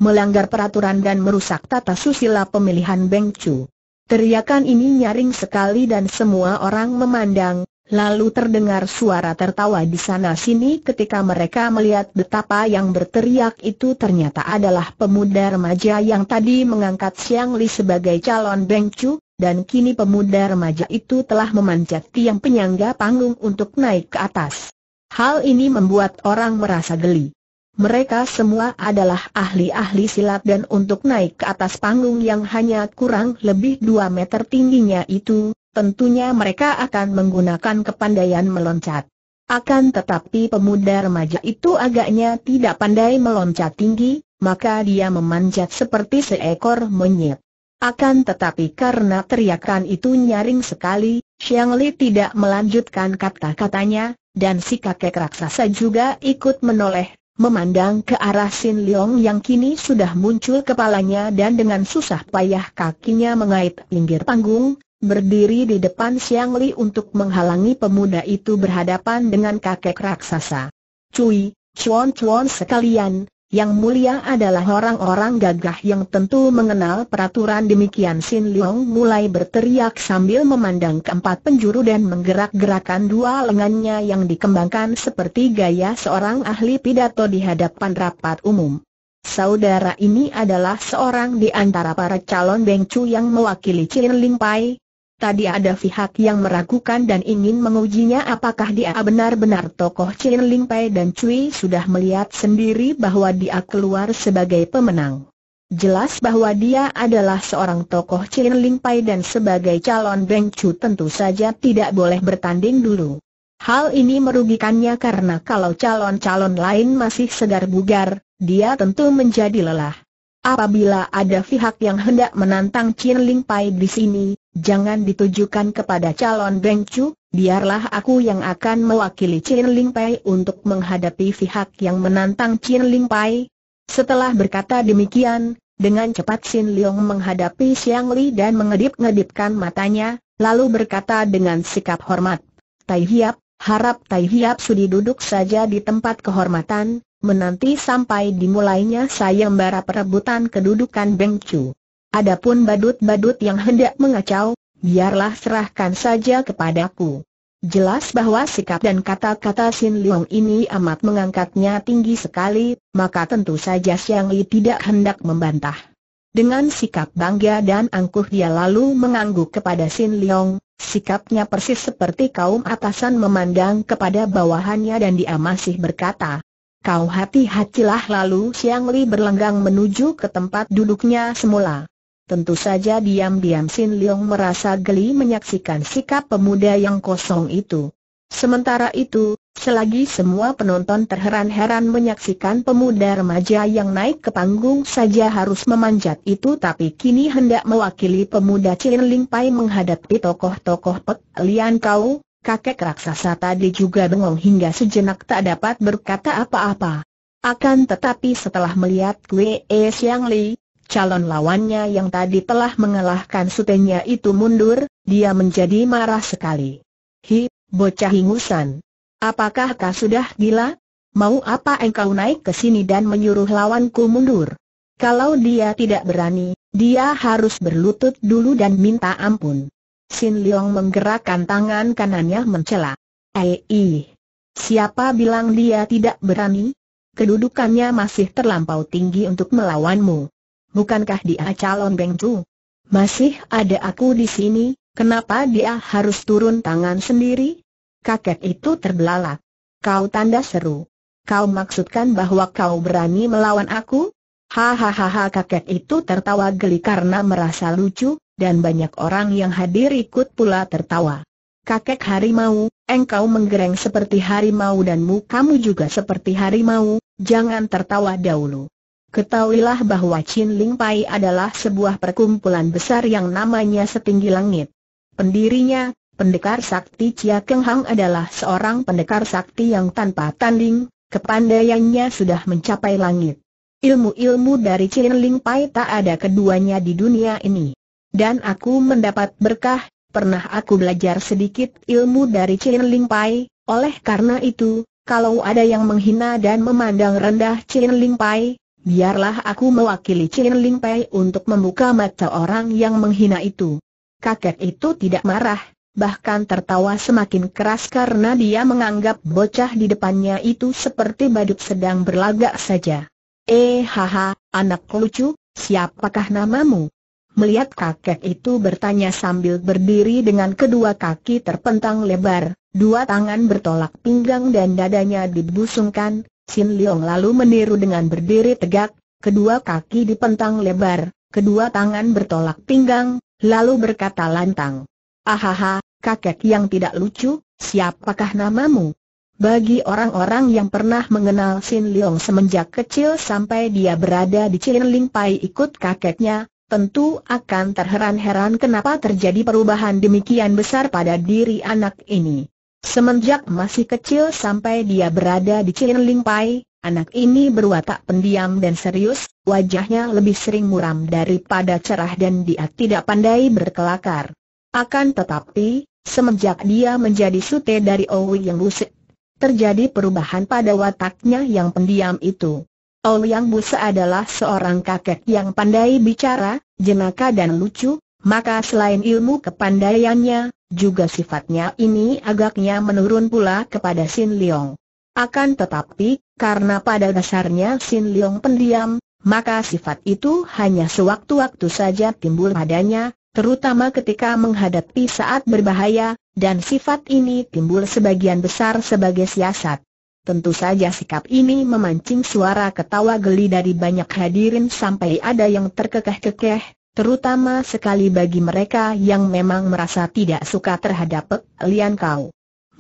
Melanggar peraturan dan merusak tata susila pemilihan Beng Chu. Teriakan ini nyaring sekali dan semua orang memandang, lalu terdengar suara tertawa di sana-sini ketika mereka melihat betapa yang berteriak itu ternyata adalah pemuda remaja yang tadi mengangkat Siang Li sebagai calon Beng Chu, dan kini pemuda remaja itu telah memanjat tiang penyangga panggung untuk naik ke atas. Hal ini membuat orang merasa geli. Mereka semua adalah ahli-ahli silat dan untuk naik ke atas panggung yang hanya kurang lebih 2 meter tingginya itu, tentunya mereka akan menggunakan kepandaian meloncat. Akan tetapi pemuda remaja itu agaknya tidak pandai meloncat tinggi, maka dia memanjat seperti seekor monyet. Akan tetapi karena teriakan itu nyaring sekali, Xiang Li tidak melanjutkan kata-katanya, dan si kakek raksasa juga ikut menoleh, memandang ke arah Xin Leong yang kini sudah muncul kepalanya dan dengan susah payah kakinya mengait pinggir panggung, berdiri di depan Xiang Li untuk menghalangi pemuda itu berhadapan dengan kakek raksasa. Cui, cuan-cuan sekalian, yang mulia adalah orang-orang gagah yang tentu mengenal peraturan demikian Sin Leong mulai berteriak sambil memandang keempat penjuru dan menggerak-gerakan dua lengannya yang dikembangkan seperti gaya seorang ahli pidato di hadapan rapat umum. Saudara ini adalah seorang di antara para calon bengcu yang mewakili Chin Ling Pai, Tadi ada pihak yang meragukan dan ingin mengujinya apakah dia benar-benar tokoh Chin Ling Pai dan Cui sudah melihat sendiri bahwa dia keluar sebagai pemenang. Jelas bahwa dia adalah seorang tokoh Chin Ling Pai dan sebagai calon Beng Chu tentu saja tidak boleh bertanding dulu. Hal ini merugikannya karena kalau calon-calon lain masih segar bugar, dia tentu menjadi lelah. Apabila ada pihak yang hendak menantang Chin Ling Pai di sini, Jangan ditujukan kepada calon Beng Chu, biarlah aku yang akan mewakili Chin Ling Pai untuk menghadapi pihak yang menantang Chin Ling Pai. Setelah berkata demikian, dengan cepat Sin Liang menghadapi Xiang Li dan mengedip-ngedipkan matanya, lalu berkata dengan sikap hormat, Tai Hiap, harap Tai Hiap sudi duduk saja di tempat kehormatan, menanti sampai dimulainya sayembara perebutan kedudukan Beng Chu. Adapun badut-badut yang hendak mengacau, biarlah serahkan saja kepadaku. Jelas bahwa sikap dan kata-kata Sin Leong ini amat mengangkatnya tinggi sekali, maka tentu saja Siang Li tidak hendak membantah. Dengan sikap bangga dan angkuh dia lalu mengangguk kepada Sin Leong, sikapnya persis seperti kaum atasan memandang kepada bawahannya dan dia masih berkata, Kau hati-hatilah lalu Siang Li berlenggang menuju ke tempat duduknya semula. Tentu saja diam-diam Sin Leong merasa geli menyaksikan sikap pemuda yang kosong itu. Sementara itu, selagi semua penonton terheran-heran menyaksikan pemuda remaja yang naik ke panggung saja harus memanjat itu tapi kini hendak mewakili pemuda Chin Ling Pai menghadapi tokoh-tokoh Pek Lian Kau, kakek raksasa tadi juga bengong hingga sejenak tak dapat berkata apa-apa. Akan tetapi setelah melihat Kwee e Siang Li, calon lawannya yang tadi telah mengalahkan sutenya itu mundur, dia menjadi marah sekali. Hi, bocah ingusan. Apakah kau sudah gila? Mau apa engkau naik ke sini dan menyuruh lawanku mundur? Kalau dia tidak berani, dia harus berlutut dulu dan minta ampun. Sin Leong menggerakkan tangan kanannya mencela. Ei, siapa bilang dia tidak berani? Kedudukannya masih terlampau tinggi untuk melawanmu bukankah dia calon Beng Masih ada aku di sini, kenapa dia harus turun tangan sendiri? Kakek itu terbelalak. Kau tanda seru. Kau maksudkan bahwa kau berani melawan aku? Hahaha kakek itu tertawa geli karena merasa lucu, dan banyak orang yang hadir ikut pula tertawa. Kakek harimau, engkau menggereng seperti harimau dan mukamu juga seperti harimau, jangan tertawa dahulu. Ketahuilah bahwa Chin Ling Pai adalah sebuah perkumpulan besar yang namanya setinggi langit. Pendirinya, pendekar sakti Chia Keng Hang adalah seorang pendekar sakti yang tanpa tanding, kepandaiannya sudah mencapai langit. Ilmu-ilmu dari Chin Ling Pai tak ada keduanya di dunia ini. Dan aku mendapat berkah, pernah aku belajar sedikit ilmu dari Chin Ling Pai, oleh karena itu, kalau ada yang menghina dan memandang rendah Chin Ling Pai, Biarlah aku mewakili Chin Ling Pei untuk membuka mata orang yang menghina itu. Kakek itu tidak marah, bahkan tertawa semakin keras karena dia menganggap bocah di depannya itu seperti badut sedang berlagak saja. Eh haha, anak lucu, siapakah namamu? Melihat kakek itu bertanya sambil berdiri dengan kedua kaki terpentang lebar, dua tangan bertolak pinggang dan dadanya dibusungkan, Sin Leong lalu meniru dengan berdiri tegak, kedua kaki dipentang lebar, kedua tangan bertolak pinggang, lalu berkata lantang. Ahaha, kakek yang tidak lucu, siapakah namamu? Bagi orang-orang yang pernah mengenal Sin Leong semenjak kecil sampai dia berada di Cilin Pai ikut kakeknya, tentu akan terheran-heran kenapa terjadi perubahan demikian besar pada diri anak ini. Semenjak masih kecil sampai dia berada di Cilin Ling Pai, anak ini berwatak pendiam dan serius, wajahnya lebih sering muram daripada cerah dan dia tidak pandai berkelakar. Akan tetapi, semenjak dia menjadi sute dari Owi yang busuk, terjadi perubahan pada wataknya yang pendiam itu. Owi yang busuk adalah seorang kakek yang pandai bicara, jenaka dan lucu, maka selain ilmu kepandaiannya, juga sifatnya ini agaknya menurun pula kepada Sin Leong. Akan tetapi, karena pada dasarnya Sin Leong pendiam, maka sifat itu hanya sewaktu-waktu saja timbul padanya, terutama ketika menghadapi saat berbahaya, dan sifat ini timbul sebagian besar sebagai siasat. Tentu saja sikap ini memancing suara ketawa geli dari banyak hadirin sampai ada yang terkekeh-kekeh, terutama sekali bagi mereka yang memang merasa tidak suka terhadap Pek Lian Kau.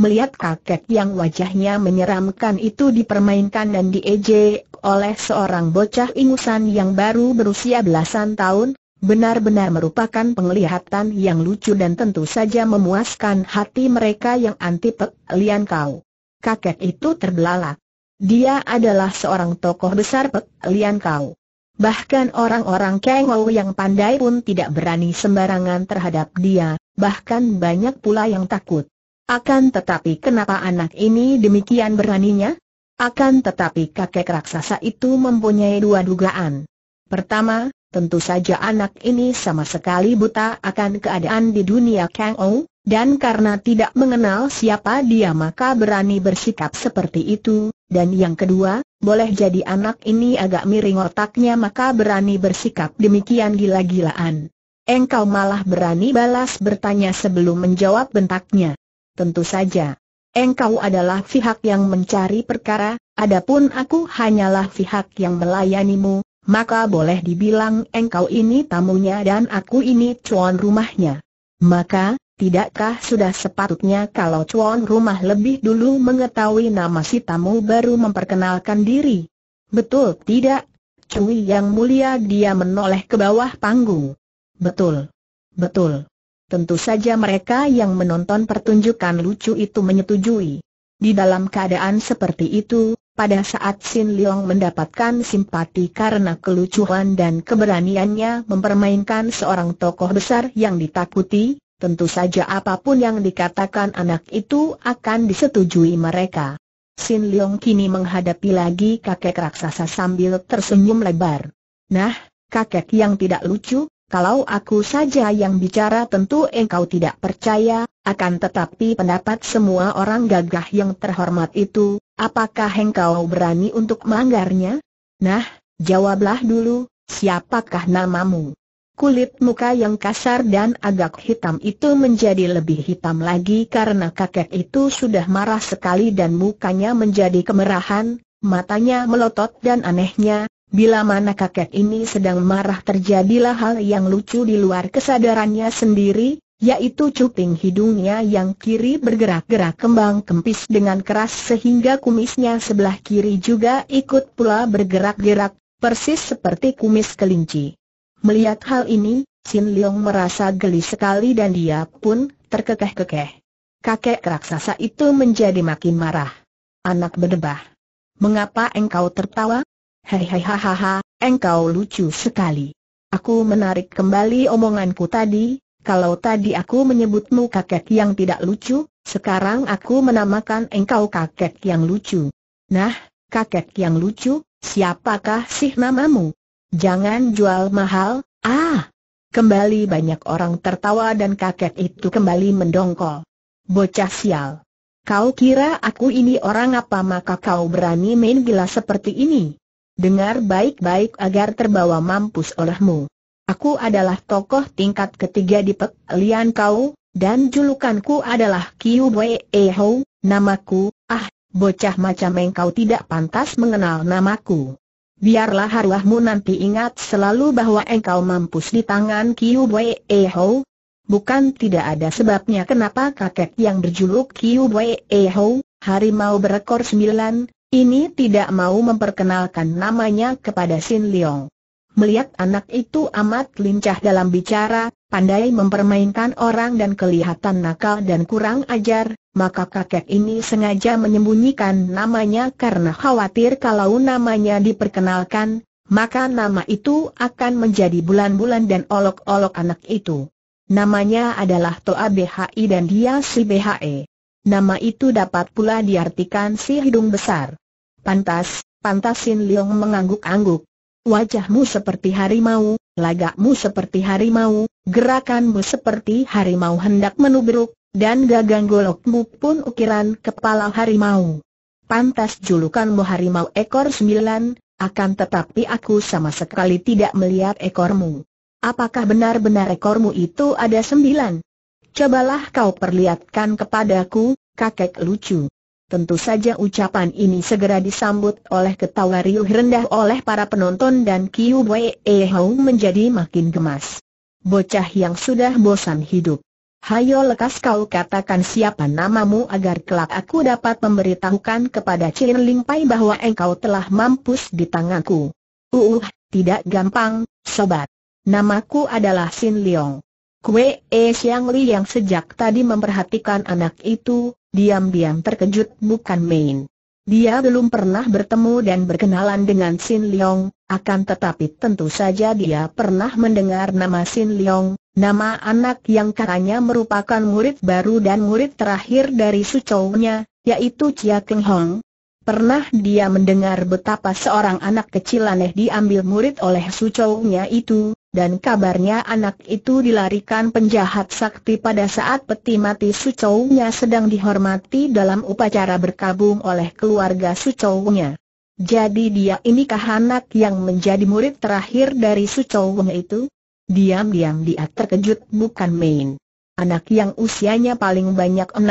Melihat kakek yang wajahnya menyeramkan itu dipermainkan dan diejek oleh seorang bocah ingusan yang baru berusia belasan tahun, benar-benar merupakan penglihatan yang lucu dan tentu saja memuaskan hati mereka yang anti Pek Lian Kau. Kakek itu terbelalak. Dia adalah seorang tokoh besar Pek Lian Kau. Bahkan orang-orang Kengou yang pandai pun tidak berani sembarangan terhadap dia, bahkan banyak pula yang takut. Akan tetapi kenapa anak ini demikian beraninya? Akan tetapi kakek raksasa itu mempunyai dua dugaan. Pertama, tentu saja anak ini sama sekali buta akan keadaan di dunia Kang dan karena tidak mengenal siapa dia maka berani bersikap seperti itu, dan yang kedua, boleh jadi anak ini agak miring otaknya maka berani bersikap demikian gila-gilaan. Engkau malah berani balas bertanya sebelum menjawab bentaknya. Tentu saja. Engkau adalah pihak yang mencari perkara, adapun aku hanyalah pihak yang melayanimu, maka boleh dibilang engkau ini tamunya dan aku ini tuan rumahnya. Maka, Tidakkah sudah sepatutnya kalau cuan rumah lebih dulu mengetahui nama si tamu baru memperkenalkan diri? Betul tidak? Cui yang mulia dia menoleh ke bawah panggung. Betul. Betul. Tentu saja mereka yang menonton pertunjukan lucu itu menyetujui. Di dalam keadaan seperti itu, pada saat Sin Leong mendapatkan simpati karena kelucuan dan keberaniannya mempermainkan seorang tokoh besar yang ditakuti, tentu saja apapun yang dikatakan anak itu akan disetujui mereka. Sin Leong kini menghadapi lagi kakek raksasa sambil tersenyum lebar. Nah, kakek yang tidak lucu, kalau aku saja yang bicara tentu engkau tidak percaya, akan tetapi pendapat semua orang gagah yang terhormat itu, apakah engkau berani untuk manggarnya? Nah, jawablah dulu, siapakah namamu? Kulit muka yang kasar dan agak hitam itu menjadi lebih hitam lagi karena kakek itu sudah marah sekali dan mukanya menjadi kemerahan, matanya melotot dan anehnya, bila mana kakek ini sedang marah terjadilah hal yang lucu di luar kesadarannya sendiri, yaitu cuping hidungnya yang kiri bergerak-gerak kembang kempis dengan keras sehingga kumisnya sebelah kiri juga ikut pula bergerak-gerak, persis seperti kumis kelinci. Melihat hal ini, Sin Leong merasa geli sekali dan dia pun terkekeh-kekeh. Kakek raksasa itu menjadi makin marah. Anak berdebah. Mengapa engkau tertawa? Hei hei ha ha ha, engkau lucu sekali. Aku menarik kembali omonganku tadi, kalau tadi aku menyebutmu kakek yang tidak lucu, sekarang aku menamakan engkau kakek yang lucu. Nah, kakek yang lucu, siapakah sih namamu? Jangan jual mahal, ah! Kembali banyak orang tertawa dan kakek itu kembali mendongkol. Bocah sial. Kau kira aku ini orang apa maka kau berani main gila seperti ini? Dengar baik-baik agar terbawa mampus olehmu. Aku adalah tokoh tingkat ketiga di Pek Lian Kau, dan julukanku adalah Kiu Bwe Eho, namaku, ah, bocah macam engkau tidak pantas mengenal namaku biarlah haruahmu nanti ingat selalu bahwa engkau mampus di tangan Kiu Wei Ho. Bukan tidak ada sebabnya kenapa kakek yang berjuluk Kiu Wei Ho, harimau berekor sembilan, ini tidak mau memperkenalkan namanya kepada Sin Leong. Melihat anak itu amat lincah dalam bicara, pandai mempermainkan orang dan kelihatan nakal dan kurang ajar, maka kakek ini sengaja menyembunyikan namanya karena khawatir kalau namanya diperkenalkan, maka nama itu akan menjadi bulan-bulan dan olok-olok anak itu. Namanya adalah Toa BHI dan dia si BHE. Nama itu dapat pula diartikan si hidung besar. Pantas, pantas Sin Leong mengangguk-angguk. Wajahmu seperti harimau, lagakmu seperti harimau, gerakanmu seperti harimau hendak menubruk, dan gagang golokmu pun ukiran kepala harimau. Pantas julukanmu harimau ekor sembilan, akan tetapi aku sama sekali tidak melihat ekormu. Apakah benar-benar ekormu itu ada sembilan? Cobalah kau perlihatkan kepadaku, kakek lucu. Tentu saja ucapan ini segera disambut oleh ketawa riuh rendah oleh para penonton dan Kiu Wei e Hau menjadi makin gemas. Bocah yang sudah bosan hidup. Hayo lekas kau katakan siapa namamu agar kelak aku dapat memberitahukan kepada Chin Ling Pai bahwa engkau telah mampus di tanganku. Uh, uh tidak gampang, sobat. Namaku adalah Sin Leong. Kue E Siang Li yang sejak tadi memperhatikan anak itu, diam-diam terkejut bukan main. Dia belum pernah bertemu dan berkenalan dengan Sin Leong, akan tetapi tentu saja dia pernah mendengar nama Sin Leong, nama anak yang katanya merupakan murid baru dan murid terakhir dari sucownya, yaitu Chia Keng Hong. Pernah dia mendengar betapa seorang anak kecil aneh diambil murid oleh sucownya itu, dan kabarnya anak itu dilarikan penjahat sakti pada saat peti mati Sucownya sedang dihormati dalam upacara berkabung oleh keluarga Sucownya. Jadi dia ini anak yang menjadi murid terakhir dari Sucownya itu? Diam-diam dia terkejut bukan main. Anak yang usianya paling banyak 16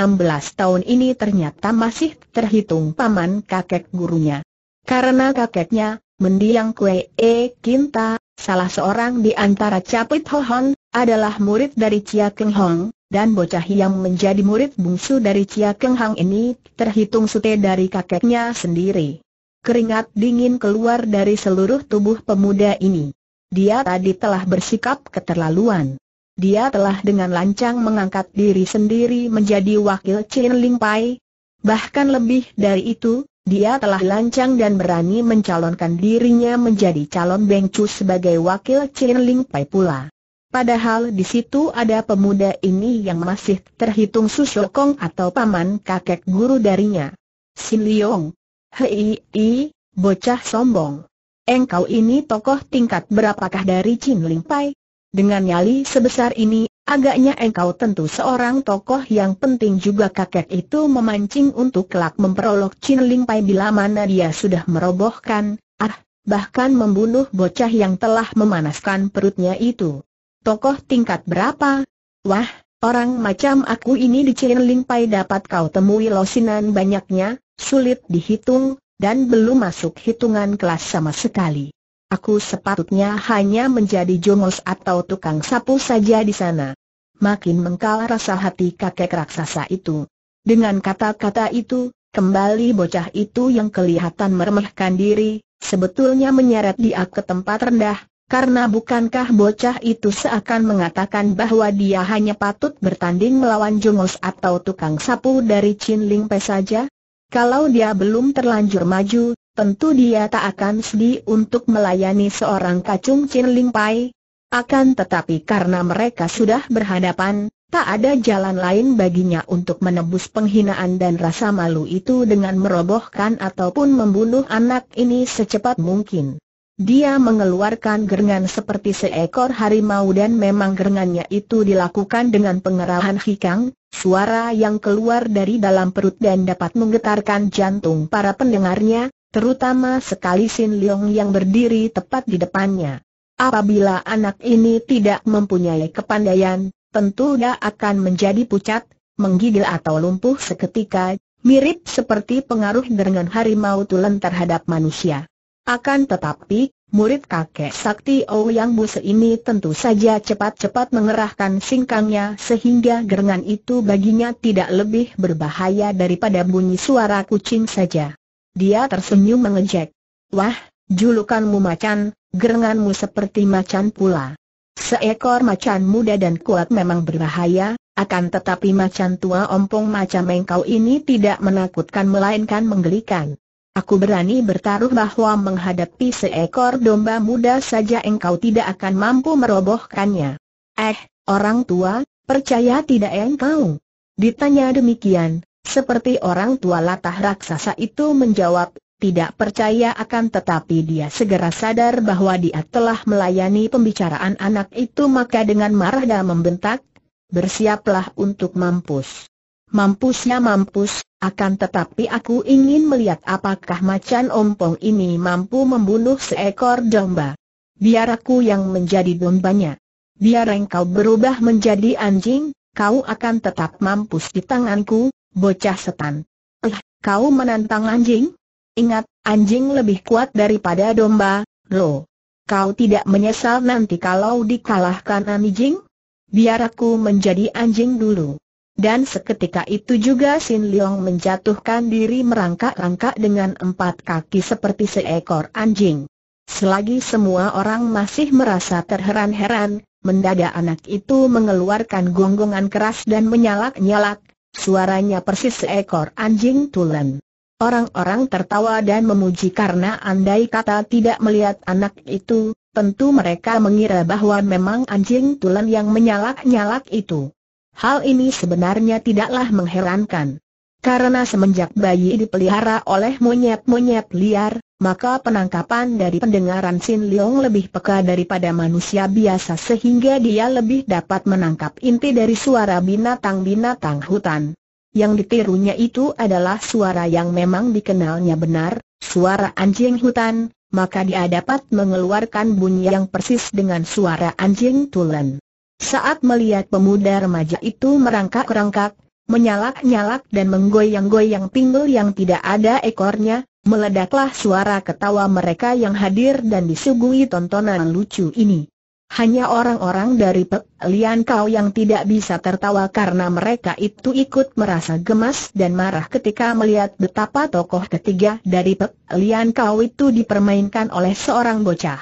tahun ini ternyata masih terhitung paman kakek gurunya. Karena kakeknya, mendiang kue E Kinta, Salah seorang di antara Capit Ho Hon, adalah murid dari Chia Keng Hong, dan bocah yang menjadi murid bungsu dari Chia Keng Hong ini, terhitung sute dari kakeknya sendiri. Keringat dingin keluar dari seluruh tubuh pemuda ini. Dia tadi telah bersikap keterlaluan. Dia telah dengan lancang mengangkat diri sendiri menjadi wakil Chin Ling Pai. Bahkan lebih dari itu, dia telah lancang dan berani mencalonkan dirinya menjadi calon Beng Chu sebagai wakil Chin Ling Pai pula. Padahal di situ ada pemuda ini yang masih terhitung Kong atau paman kakek guru darinya. Sin Liong. Hei, i, bocah sombong. Engkau ini tokoh tingkat berapakah dari Chin Ling Pai? Dengan nyali sebesar ini, agaknya engkau tentu seorang tokoh yang penting juga kakek itu memancing untuk kelak memperolok Chin Ling Pai bila mana dia sudah merobohkan, ah, bahkan membunuh bocah yang telah memanaskan perutnya itu. Tokoh tingkat berapa? Wah, orang macam aku ini di Chin Ling Pai dapat kau temui losinan banyaknya, sulit dihitung, dan belum masuk hitungan kelas sama sekali. Aku sepatutnya hanya menjadi jongos atau tukang sapu saja di sana. Makin mengkal rasa hati kakek raksasa itu. Dengan kata-kata itu, kembali bocah itu yang kelihatan meremehkan diri, sebetulnya menyeret dia ke tempat rendah, karena bukankah bocah itu seakan mengatakan bahwa dia hanya patut bertanding melawan jongos atau tukang sapu dari Chin Ling Pe saja? Kalau dia belum terlanjur maju, tentu dia tak akan sedih untuk melayani seorang kacung Ling pai. Akan tetapi karena mereka sudah berhadapan, tak ada jalan lain baginya untuk menebus penghinaan dan rasa malu itu dengan merobohkan ataupun membunuh anak ini secepat mungkin. Dia mengeluarkan gerengan seperti seekor harimau dan memang gerengannya itu dilakukan dengan pengerahan hikang, suara yang keluar dari dalam perut dan dapat menggetarkan jantung para pendengarnya, terutama sekali Sin Leong yang berdiri tepat di depannya. Apabila anak ini tidak mempunyai kepandaian, tentu dia akan menjadi pucat, menggigil atau lumpuh seketika, mirip seperti pengaruh dengan harimau tulen terhadap manusia. Akan tetapi, murid kakek Sakti Ouyang Buse ini tentu saja cepat-cepat mengerahkan singkangnya sehingga gerengan itu baginya tidak lebih berbahaya daripada bunyi suara kucing saja. Dia tersenyum mengejek. Wah, julukanmu macan, gerenganmu seperti macan pula. Seekor macan muda dan kuat memang berbahaya, akan tetapi macan tua ompong macam engkau ini tidak menakutkan melainkan menggelikan. Aku berani bertaruh bahwa menghadapi seekor domba muda saja engkau tidak akan mampu merobohkannya. Eh, orang tua, percaya tidak engkau? Ditanya demikian, seperti orang tua latah raksasa itu menjawab, tidak percaya akan tetapi dia segera sadar bahwa dia telah melayani pembicaraan anak itu maka dengan marah dan membentak, bersiaplah untuk mampus. Mampusnya mampus, akan tetapi aku ingin melihat apakah macan ompong ini mampu membunuh seekor domba. Biar aku yang menjadi dombanya. Biar engkau berubah menjadi anjing, kau akan tetap mampus di tanganku, Bocah setan. Eh, kau menantang anjing? Ingat, anjing lebih kuat daripada domba, lo. Kau tidak menyesal nanti kalau dikalahkan anjing? Biar aku menjadi anjing dulu. Dan seketika itu juga Sin Leong menjatuhkan diri merangkak-rangkak dengan empat kaki seperti seekor anjing. Selagi semua orang masih merasa terheran-heran, mendadak anak itu mengeluarkan gonggongan keras dan menyalak-nyalak, Suaranya persis seekor anjing tulen. Orang-orang tertawa dan memuji karena andai kata tidak melihat anak itu, tentu mereka mengira bahwa memang anjing tulen yang menyalak-nyalak itu. Hal ini sebenarnya tidaklah mengherankan. Karena semenjak bayi dipelihara oleh monyet-monyet liar, maka penangkapan dari pendengaran Sin Leong lebih peka daripada manusia biasa sehingga dia lebih dapat menangkap inti dari suara binatang-binatang hutan. Yang ditirunya itu adalah suara yang memang dikenalnya benar, suara anjing hutan, maka dia dapat mengeluarkan bunyi yang persis dengan suara anjing tulen. Saat melihat pemuda remaja itu merangkak-rangkak, menyalak-nyalak dan menggoyang-goyang pinggul yang tidak ada ekornya, Meledaklah suara ketawa mereka yang hadir dan disuguhi tontonan lucu ini. Hanya orang-orang dari Pek Lian Kau yang tidak bisa tertawa karena mereka itu ikut merasa gemas dan marah ketika melihat betapa tokoh ketiga dari Pek Lian Kau itu dipermainkan oleh seorang bocah.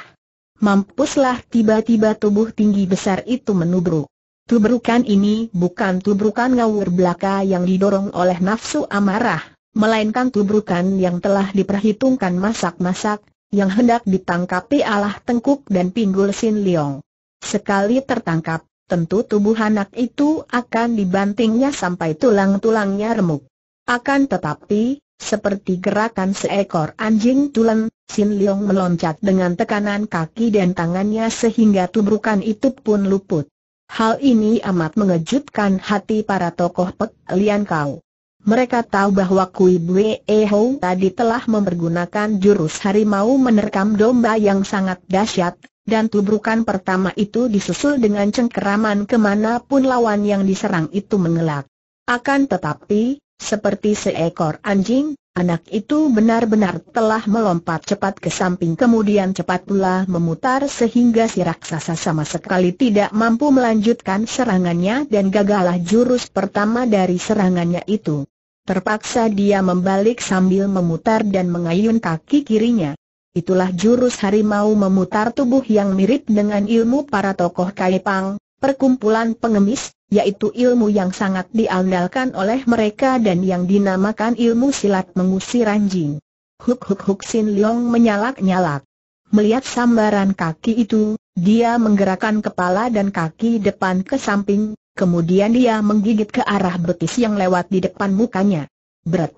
Mampuslah tiba-tiba tubuh tinggi besar itu menubruk. Tubrukan ini bukan tubrukan ngawur belaka yang didorong oleh nafsu amarah melainkan tubrukan yang telah diperhitungkan masak-masak, yang hendak ditangkapi alah tengkuk dan pinggul Sin Leong. Sekali tertangkap, tentu tubuh anak itu akan dibantingnya sampai tulang-tulangnya remuk. Akan tetapi, seperti gerakan seekor anjing tulen, Sin Leong meloncat dengan tekanan kaki dan tangannya sehingga tubrukan itu pun luput. Hal ini amat mengejutkan hati para tokoh Pek Lian Kau. Mereka tahu bahwa Kui Bwe Ho tadi telah mempergunakan jurus harimau menerkam domba yang sangat dahsyat, dan tubrukan pertama itu disusul dengan cengkeraman kemanapun lawan yang diserang itu mengelak. Akan tetapi, seperti seekor anjing, anak itu benar-benar telah melompat cepat ke samping kemudian cepat pula memutar sehingga si raksasa sama sekali tidak mampu melanjutkan serangannya dan gagalah jurus pertama dari serangannya itu. Terpaksa dia membalik sambil memutar dan mengayun kaki kirinya. Itulah jurus harimau memutar tubuh yang mirip dengan ilmu para tokoh Kaipang, perkumpulan pengemis, yaitu ilmu yang sangat diandalkan oleh mereka dan yang dinamakan ilmu silat mengusir anjing. Huk huk huk Sin Leong menyalak-nyalak. Melihat sambaran kaki itu, dia menggerakkan kepala dan kaki depan ke samping, Kemudian dia menggigit ke arah betis yang lewat di depan mukanya. Berat.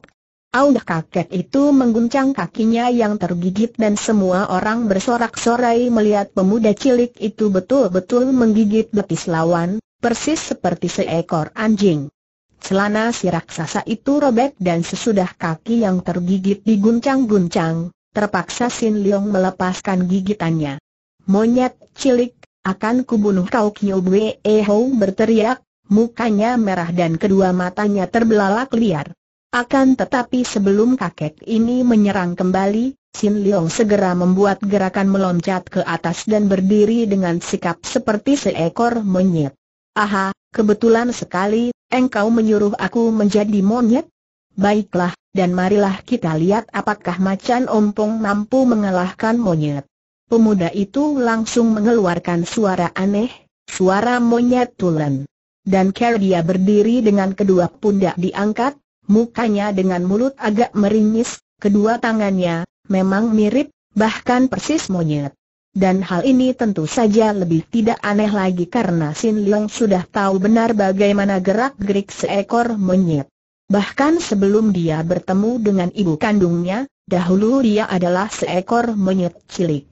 Aulah kakek itu mengguncang kakinya yang tergigit dan semua orang bersorak-sorai melihat pemuda cilik itu betul-betul menggigit betis lawan, persis seperti seekor anjing. Celana si raksasa itu robek dan sesudah kaki yang tergigit diguncang-guncang, terpaksa Sin Leong melepaskan gigitannya. Monyet cilik akan kubunuh kau Kyo Bwe eh Ho berteriak, mukanya merah dan kedua matanya terbelalak liar. Akan tetapi sebelum kakek ini menyerang kembali, Sin Leong segera membuat gerakan meloncat ke atas dan berdiri dengan sikap seperti seekor monyet. Aha, kebetulan sekali, engkau menyuruh aku menjadi monyet? Baiklah, dan marilah kita lihat apakah macan ompong mampu mengalahkan monyet. Pemuda itu langsung mengeluarkan suara aneh, suara monyet tulen. Dan Ker dia berdiri dengan kedua pundak diangkat, mukanya dengan mulut agak meringis, kedua tangannya, memang mirip, bahkan persis monyet. Dan hal ini tentu saja lebih tidak aneh lagi karena Sin Leong sudah tahu benar bagaimana gerak-gerik seekor monyet. Bahkan sebelum dia bertemu dengan ibu kandungnya, dahulu dia adalah seekor monyet cilik.